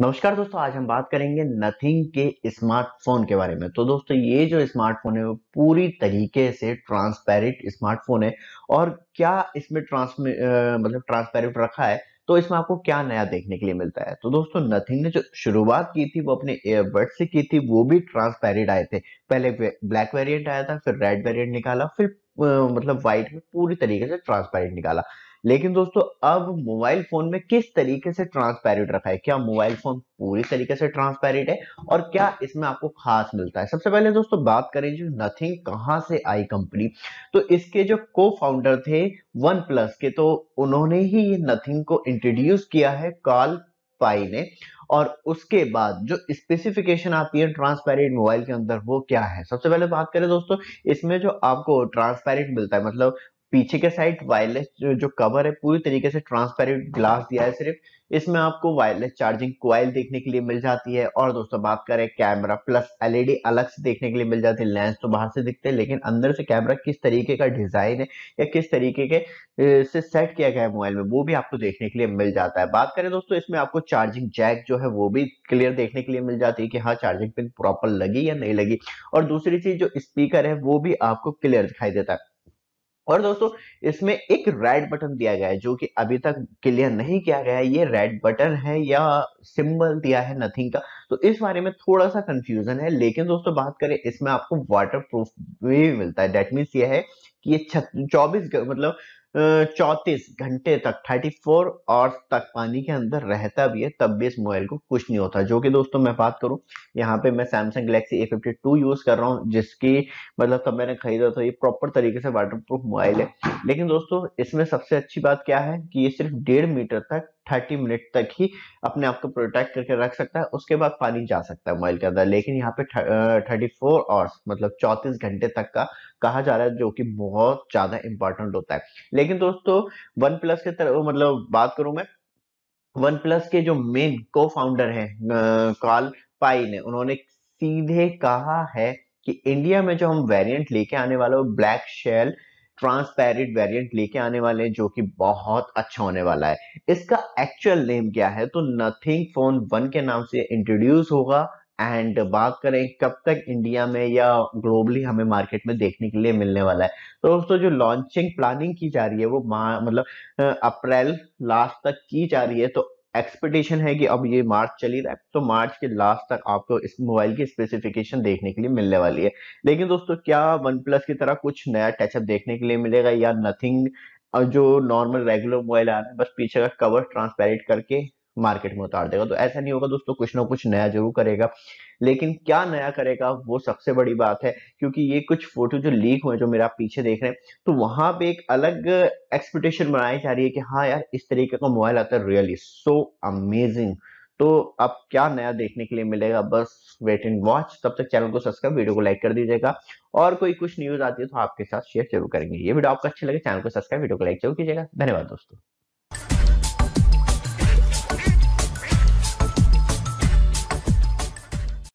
नमस्कार दोस्तों आज हम बात करेंगे नथिंग के स्मार्टफोन के बारे में तो दोस्तों ये जो स्मार्टफोन है वो पूरी तरीके से ट्रांसपेरेंट स्मार्टफोन है और क्या इसमें ट्रांस मतलब ट्रांसपेरेंट रखा है तो इसमें आपको क्या नया देखने के लिए मिलता है तो दोस्तों नथिंग ने जो शुरुआत की थी वो अपने एयरबड से की थी वो भी ट्रांसपेरेंट आए थे पहले ब्लैक वेरियंट आया था फिर रेड वेरियंट निकाला फिर मतलब व्हाइट में पूरी तरीके से ट्रांसपेरेंट निकाला लेकिन दोस्तों अब मोबाइल फोन में किस तरीके से ट्रांसपेरेंट रखा है क्या मोबाइल फोन पूरी तरीके से ट्रांसपेरेंट है और क्या इसमें आपको खास मिलता है सबसे पहले दोस्तों बात करें जो नथिंग कहां से आई कंपनी तो इसके जो को फाउंडर थे वन प्लस के तो उन्होंने ही ये नथिंग को इंट्रोड्यूस किया है कॉल पाई ने और उसके बाद जो स्पेसिफिकेशन आती है ट्रांसपेरेंट मोबाइल के अंदर वो क्या है सबसे पहले बात करें दोस्तों इसमें जो आपको ट्रांसपेरेंट मिलता है मतलब पीछे के साइड वायरलेस जो, कवर है पूरी तरीके से ट्रांसपेरेंट ग्लास दिया है सिर्फ इसमें आपको वायरलेस चार्जिंग क्वाइल देखने के लिए मिल जाती है और दोस्तों बात करें कैमरा प्लस एलईडी अलग से देखने के लिए मिल जाती है लेंस तो बाहर से दिखते हैं लेकिन अंदर से कैमरा किस तरीके का डिजाइन है या किस तरीके के से सेट किया गया है मोबाइल में वो भी आपको देखने के लिए मिल जाता है बात करें दोस्तों इसमें आपको चार्जिंग जैक जो है वो भी क्लियर देखने के लिए मिल जाती है कि हाँ चार्जिंग पिन प्रॉपर लगी या नहीं लगी और दूसरी चीज जो स्पीकर है वो भी आपको क्लियर दिखाई देता है और दोस्तों इसमें एक रेड बटन दिया गया है जो कि अभी तक क्लियर नहीं किया गया है ये रेड बटन है या सिंबल दिया है नथिंग का तो इस बारे में थोड़ा सा कंफ्यूजन है लेकिन दोस्तों बात करें इसमें आपको वाटर प्रूफ भी मिलता है डेट मीन्स ये है कि ये चौबीस मतलब चौतीस घंटे तक थर्टी फोर आवर्स तक पानी के अंदर रहता भी है तब भी इस मोबाइल को कुछ नहीं होता जो कि दोस्तों मैं बात करूं यहाँ पे मैं Samsung Galaxy A fifty two use कर रहा हूँ जिसकी मतलब तब मैंने खरीदा था तो ये प्रॉपर तरीके से वाटर प्रूफ मोबाइल है लेकिन दोस्तों इसमें सबसे अच्छी बात क्या है कि ये सिर्फ डेढ़ मीटर तक थर्टी मिनट तक ही अपने आप को प्रोटेक्ट करके रख सकता है उसके बाद पानी जा सकता है मोबाइल के अंदर लेकिन यहाँ पे थर्टी फोर आवर्स मतलब चौतीस घंटे तक का कहा जा रहा है जो कि बहुत ज़्यादा इंपॉर्टेंट होता है लेकिन दोस्तों वन प्लस के तरफ मतलब बात करूं मैं वन प्लस के जो मेन को फाउंडर है कॉल पाई ने उन्होंने सीधे कहा है कि इंडिया में जो हम वेरिएंट लेके आने वाले ब्लैक शेल ट्रांसपेरेंट वेरिएंट लेके आने वाले हैं जो कि बहुत अच्छा होने वाला है इसका एक्चुअल नेम क्या है तो नथिंग फोन वन के नाम से इंट्रोड्यूस होगा एंड बात करें कब तक इंडिया में या ग्लोबली हमें मार्केट में देखने के लिए मिलने वाला है तो दोस्तों जो लॉन्चिंग प्लानिंग की जा रही है वो मतलब अप्रैल लास्ट तक की जा रही है तो एक्सपेक्टेशन है कि अब ये मार्च चली रहा है तो मार्च के लास्ट तक आपको इस मोबाइल की स्पेसिफिकेशन देखने के लिए मिलने वाली है लेकिन दोस्तों क्या वन प्लस की तरह कुछ नया टचअप देखने के लिए मिलेगा या नथिंग और जो नॉर्मल रेगुलर मोबाइल आ रहा है बस पीछे का कवर ट्रांसपेरेंट करके मार्केट में उतार देगा तो ऐसा नहीं होगा दोस्तों कुछ ना कुछ नया जरूर करेगा लेकिन क्या नया करेगा वो सबसे बड़ी बात है क्योंकि ये कुछ फोटो जो लीक हुए जो मेरा आप पीछे देख रहे हैं तो वहां पे एक अलग एक्सपेक्टेशन बनाई जा रही है कि हाँ यार इस तरीके का मोबाइल आता है रियली सो अमेजिंग तो अब क्या नया देखने के लिए मिलेगा बस वेट एंड वॉच तब तक चैनल को सब्सक्राइब वीडियो को लाइक कर दीजिएगा और कोई कुछ न्यूज आती है तो आपके साथ शेयर जरूर करेंगे ये वीडियो आपको अच्छी लगे चैनल को सब्सक्राइब वीडियो को लाइक जरूर कीजिएगा धन्यवाद दोस्तों